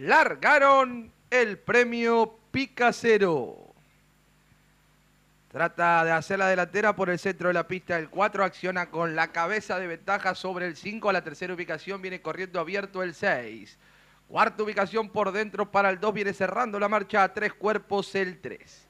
largaron el premio Picacero. Trata de hacer la delantera por el centro de la pista. El 4 acciona con la cabeza de ventaja sobre el 5. A la tercera ubicación viene corriendo abierto el 6. Cuarta ubicación por dentro para el 2. Viene cerrando la marcha a tres cuerpos el 3.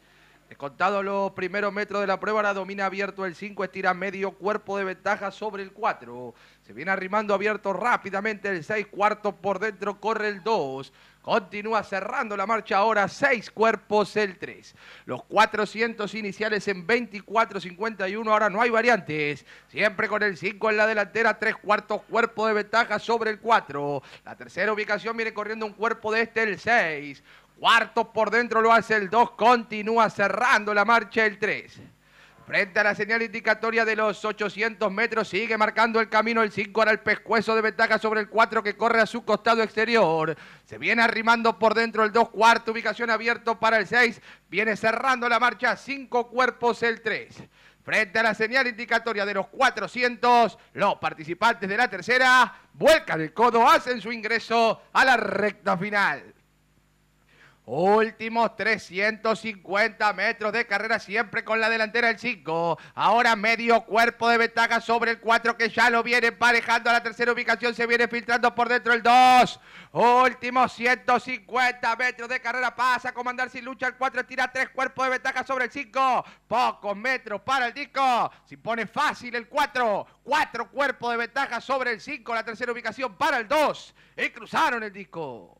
Descontado los primeros metros de la prueba, la domina abierto el 5, estira medio cuerpo de ventaja sobre el 4. Se viene arrimando abierto rápidamente el 6, cuarto por dentro, corre el 2. Continúa cerrando la marcha ahora, 6 cuerpos el 3. Los 400 iniciales en 24.51, ahora no hay variantes. Siempre con el 5 en la delantera, 3 cuartos cuerpo de ventaja sobre el 4. La tercera ubicación viene corriendo un cuerpo de este, el 6. Cuarto por dentro lo hace el 2. Continúa cerrando la marcha el 3. Frente a la señal indicatoria de los 800 metros, sigue marcando el camino el 5, ahora el pescuezo de ventaja sobre el 4 que corre a su costado exterior. Se viene arrimando por dentro el 2 cuarto, ubicación abierto para el 6. Viene cerrando la marcha, 5 cuerpos el 3. Frente a la señal indicatoria de los 400, los participantes de la tercera vuelcan el codo, hacen su ingreso a la recta final. Últimos 350 metros de carrera, siempre con la delantera el 5. Ahora medio cuerpo de ventaja sobre el 4 que ya lo viene emparejando a la tercera ubicación. Se viene filtrando por dentro el 2. Últimos 150 metros de carrera. Pasa a comandar sin lucha el 4. Tira 3 cuerpos de ventaja sobre el 5. Pocos metros para el disco. Se pone fácil el 4. 4 cuerpos de ventaja sobre el 5. La tercera ubicación para el 2. Y cruzaron el disco.